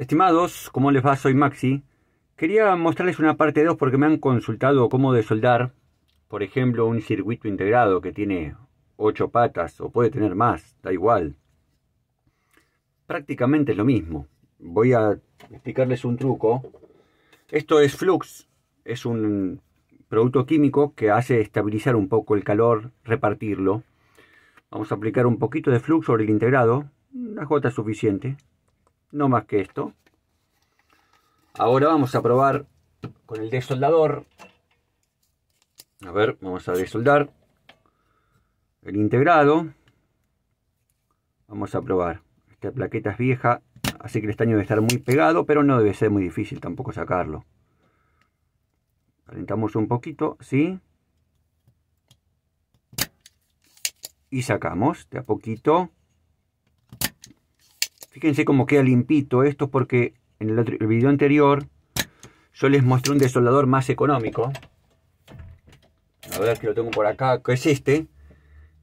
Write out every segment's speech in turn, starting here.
Estimados, ¿cómo les va? Soy Maxi. Quería mostrarles una parte 2 porque me han consultado cómo desoldar, por ejemplo, un circuito integrado que tiene 8 patas o puede tener más, da igual. Prácticamente es lo mismo. Voy a explicarles un truco. Esto es flux, es un producto químico que hace estabilizar un poco el calor, repartirlo. Vamos a aplicar un poquito de flux sobre el integrado, una gota suficiente no más que esto. Ahora vamos a probar con el desoldador. A ver, vamos a desoldar el integrado. Vamos a probar. Esta plaqueta es vieja, así que el estaño debe estar muy pegado, pero no debe ser muy difícil tampoco sacarlo. Calentamos un poquito, ¿sí? Y sacamos de a poquito. Fíjense cómo queda limpito esto porque en el, video anterior yo les mostré un desolador más económico. La verdad es que lo tengo por acá, que es este.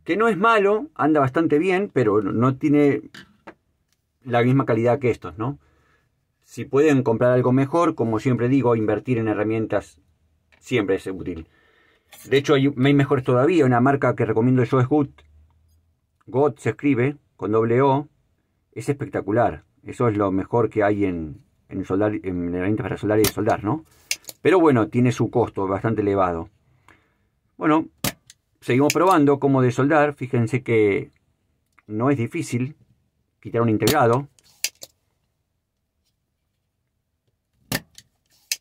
Que no es malo, anda bastante bien, pero no tiene la misma calidad que estos, ¿no? Si pueden comprar algo mejor, como siempre digo, invertir en herramientas siempre es útil. De hecho, hay, mejores todavía. Una marca que recomiendo yo es Good, GOT se escribe con doble O es espectacular. Eso es lo mejor que hay en, en, soldar, en herramientas para soldar y soldar, ¿no? Pero bueno, tiene su costo bastante elevado. Bueno, seguimos probando cómo de soldar. Fíjense que no es difícil quitar un integrado.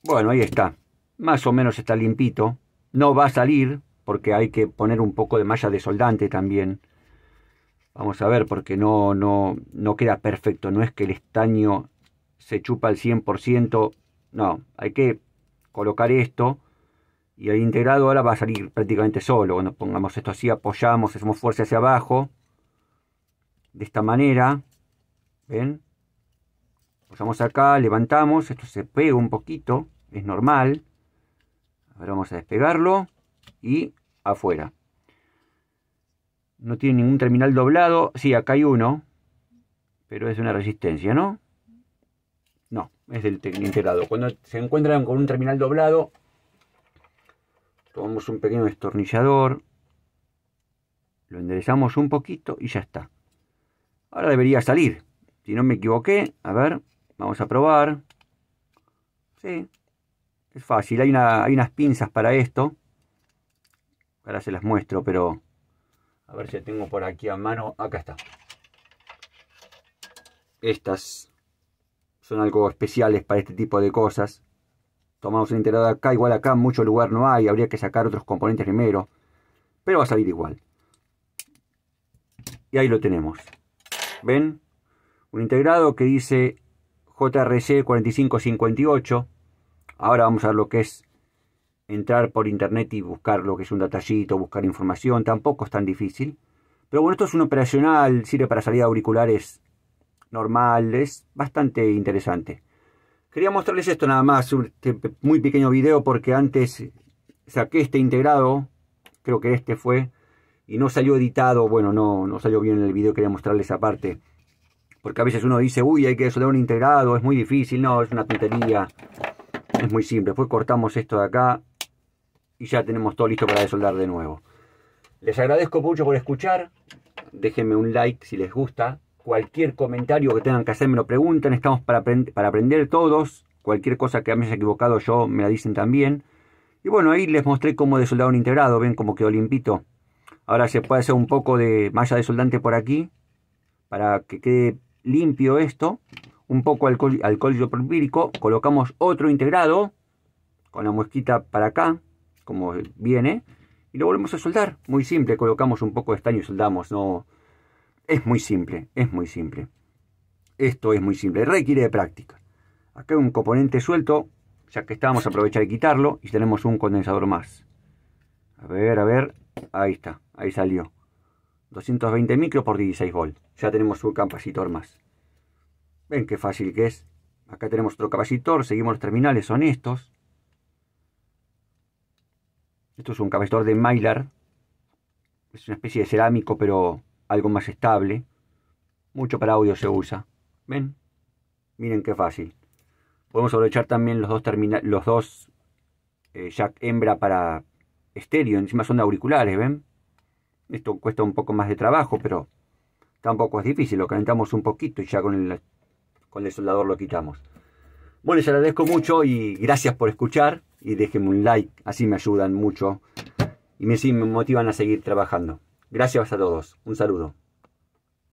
Bueno, ahí está. Más o menos está limpito. No va a salir porque hay que poner un poco de malla de soldante también. Vamos a ver, porque no, no, no queda perfecto, no es que el estaño se chupa al 100%, no, hay que colocar esto y el integrado ahora va a salir prácticamente solo. Cuando pongamos esto así, apoyamos, hacemos fuerza hacia abajo. De esta manera, ¿ven? Apoyamos acá, levantamos, esto se pega un poquito, es normal. Ahora vamos a despegarlo y afuera. No tiene ningún terminal doblado. Sí, acá hay uno. Pero es una resistencia, ¿no? No, es del integrado. Cuando se encuentran con un terminal doblado, tomamos un pequeño destornillador, lo enderezamos un poquito y ya está. Ahora debería salir. Si no me equivoqué, a ver, vamos a probar. Sí, es fácil. Hay, hay unas pinzas para esto. Ahora se las muestro, pero a ver si tengo por aquí a mano. Acá está. Estas son algo especiales para este tipo de cosas. Tomamos un integrado acá, igual acá mucho lugar no hay, habría que sacar otros componentes primero. Pero va a salir igual. Y ahí lo tenemos. ¿Ven? Un integrado que dice JRC4558. Ahora vamos a ver lo que es entrar por internet y buscar lo que es un detallito, buscar información, tampoco es tan difícil. Pero bueno, esto es un operacional, sirve para salida auriculares normales, bastante interesante. Quería mostrarles esto nada más, un este muy pequeño video, porque antes saqué este integrado, creo que este fue, y no salió editado, bueno, no, no salió bien el video, quería mostrarles esa parte Porque a veces uno dice, uy, hay que soldar un integrado, es muy difícil, no, es una tontería, es muy simple. Después cortamos esto de acá, y ya tenemos todo listo para desoldar de nuevo. Les agradezco mucho por escuchar. Déjenme un like si les gusta. Cualquier comentario que tengan que hacer me lo preguntan. Estamos para, para aprender todos. Cualquier cosa que me haya equivocado yo me la dicen también. Y bueno, ahí les mostré cómo desoldar un integrado. Ven cómo quedó limpito. Ahora se puede hacer un poco de malla de soldante por aquí. Para que quede limpio esto. Un poco alcohol, alcohol isopropílico. Colocamos otro integrado. Con la muesquita para acá como viene, y lo volvemos a soldar. Muy simple, colocamos un poco de estaño y soldamos. No, es muy simple, es muy simple. Esto es muy simple, requiere de práctica. Acá hay un componente suelto, ya que estábamos, aprovechar y quitarlo, y tenemos un condensador más. A ver, a ver, ahí está, ahí salió. 220 micro por 16 volt. Ya tenemos un capacitor más. Ven qué fácil que es. Acá tenemos otro capacitor, seguimos los terminales, son estos. Esto es un capacitor de Mylar. Es una especie de cerámico, pero algo más estable. Mucho para audio se usa. ¿Ven? Miren qué fácil. Podemos aprovechar también los dos, los dos eh, jack hembra para estéreo. Encima son de auriculares, ¿ven? Esto cuesta un poco más de trabajo, pero tampoco es difícil. Lo calentamos un poquito y ya con el, con el soldador lo quitamos. Bueno, les agradezco mucho y gracias por escuchar y déjenme un like, así me ayudan mucho y me, motivan a seguir trabajando. Gracias a todos, un saludo.